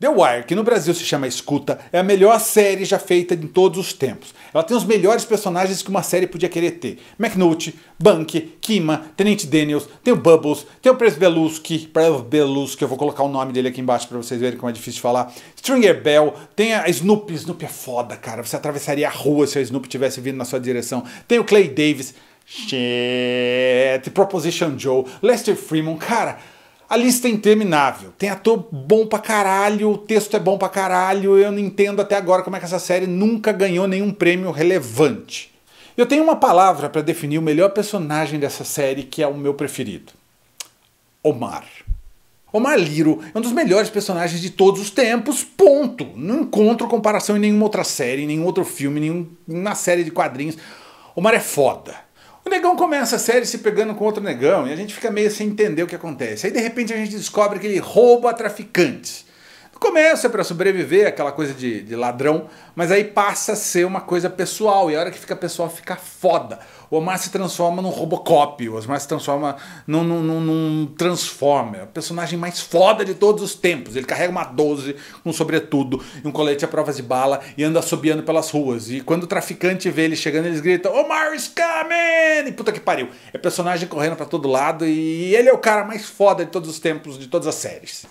The Wire, que no Brasil se chama Escuta, é a melhor série já feita em todos os tempos. Ela tem os melhores personagens que uma série podia querer ter. McNulty, Bank, Kima, Tenente Daniels, tem o Bubbles, tem o Prez Belusky, Prez eu vou colocar o nome dele aqui embaixo para vocês verem como é difícil de falar. Stringer Bell, tem a Snoopy, Snoopy é foda, cara, você atravessaria a rua se a Snoopy tivesse vindo na sua direção. Tem o Clay Davis, shit, Proposition Joe, Lester Freeman, cara... A lista é interminável. Tem ator bom pra caralho, o texto é bom pra caralho. Eu não entendo até agora como é que essa série nunca ganhou nenhum prêmio relevante. Eu tenho uma palavra para definir o melhor personagem dessa série, que é o meu preferido: Omar. Omar Liro é um dos melhores personagens de todos os tempos, ponto. Não encontro comparação em nenhuma outra série, em nenhum outro filme, em nenhuma série de quadrinhos. Omar é foda negão começa a série se pegando com outro negão e a gente fica meio sem entender o que acontece. Aí de repente a gente descobre que ele rouba traficantes começo é para sobreviver, aquela coisa de, de, ladrão, mas aí passa a ser uma coisa pessoal, e a hora que fica pessoal fica foda. O Omar se transforma num Robocop, o Omar se transforma num, num, num, num Transformer, o personagem mais foda de todos os tempos. Ele carrega uma 12, um sobretudo, e um colete à prova de bala e anda assobiando pelas ruas. E quando o traficante vê ele chegando, eles gritam: Omar is coming! E puta que pariu. É personagem correndo para todo lado e ele é o cara mais foda de todos os tempos, de todas as séries.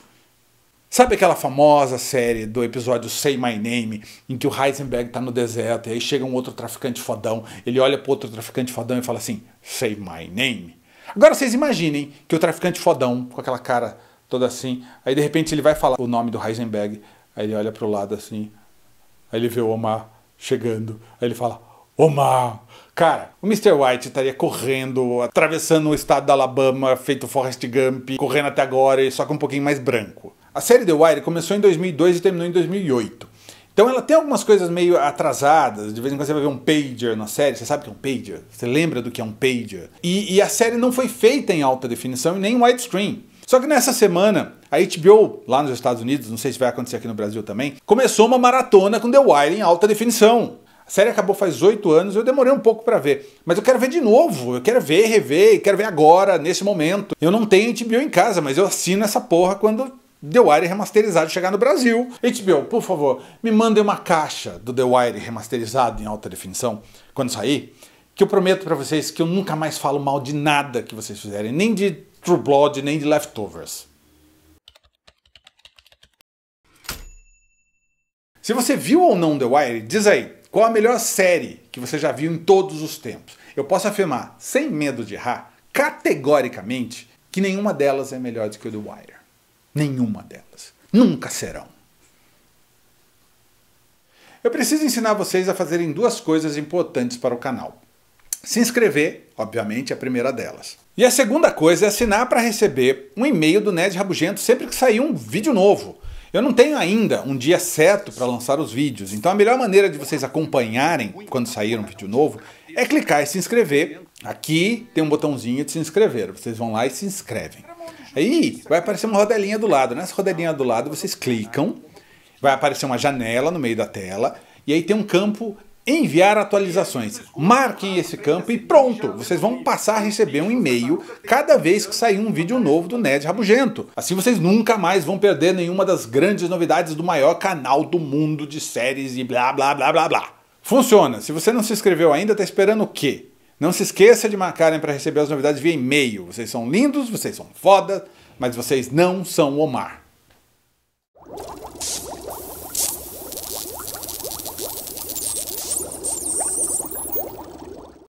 Sabe aquela famosa série do episódio Say My Name, em que o Heisenberg está no deserto e aí chega um outro traficante fodão, ele olha pro outro traficante fodão e fala assim: Say My Name. Agora vocês imaginem que o traficante fodão, com aquela cara toda assim, aí de repente ele vai falar o nome do Heisenberg, aí ele olha pro lado assim, aí ele vê o Omar chegando, aí ele fala: Omar! Cara, o Mr. White estaria correndo, atravessando o estado da Alabama, feito Forrest Gump, correndo até agora, e só que um pouquinho mais branco. A série The Wire começou em 2002 e terminou em 2008. Então ela tem algumas coisas meio atrasadas, de vez em quando você vai ver um pager na série, você sabe que é um pager, você lembra do que é um pager. E, e a série não foi feita em alta definição e nem em widescreen. Só que nessa semana, a HBO, lá nos Estados Unidos, não sei se vai acontecer aqui no Brasil também, começou uma maratona com The Wire em alta definição. A série acabou faz oito anos, eu demorei um pouco para ver. Mas eu quero ver de novo, eu quero ver, rever, quero ver agora, nesse momento. Eu não tenho HBO em casa, mas eu assino essa porra quando The Wire remasterizado chegar no Brasil. HBO, por favor, me mandem uma caixa do The Wire remasterizado em alta definição quando sair, que eu prometo para vocês que eu nunca mais falo mal de nada que vocês fizerem, nem de True Blood, nem de Leftovers. Se você viu ou não The Wire, diz aí, qual a melhor série que você já viu em todos os tempos? Eu posso afirmar, sem medo de errar, categoricamente, que nenhuma delas é melhor do que o The Wire. Nenhuma delas. Nunca serão. Eu preciso ensinar vocês a fazerem duas coisas importantes para o canal. Se inscrever, obviamente, é a primeira delas. E a segunda coisa é assinar para receber um e-mail do Ned Rabugento sempre que sair um vídeo novo. Eu não tenho ainda um dia certo para lançar os vídeos, então a melhor maneira de vocês acompanharem quando sair um vídeo novo é clicar e se inscrever. Aqui tem um botãozinho de se inscrever, vocês vão lá e se inscrevem. Aí vai aparecer uma rodelinha do lado. Nessa né? rodelinha do lado vocês clicam, vai aparecer uma janela no meio da tela e aí tem um campo enviar atualizações. Marquem esse campo e pronto, vocês vão passar a receber um e-mail cada vez que sair um vídeo novo do Ned Rabugento. Assim vocês nunca mais vão perder nenhuma das grandes novidades do maior canal do mundo de séries e blá blá blá blá blá. Funciona. Se você não se inscreveu ainda, tá esperando o quê? Não se esqueça de marcarem para receber as novidades via e-mail. Vocês são lindos, vocês são foda, mas vocês não são Omar.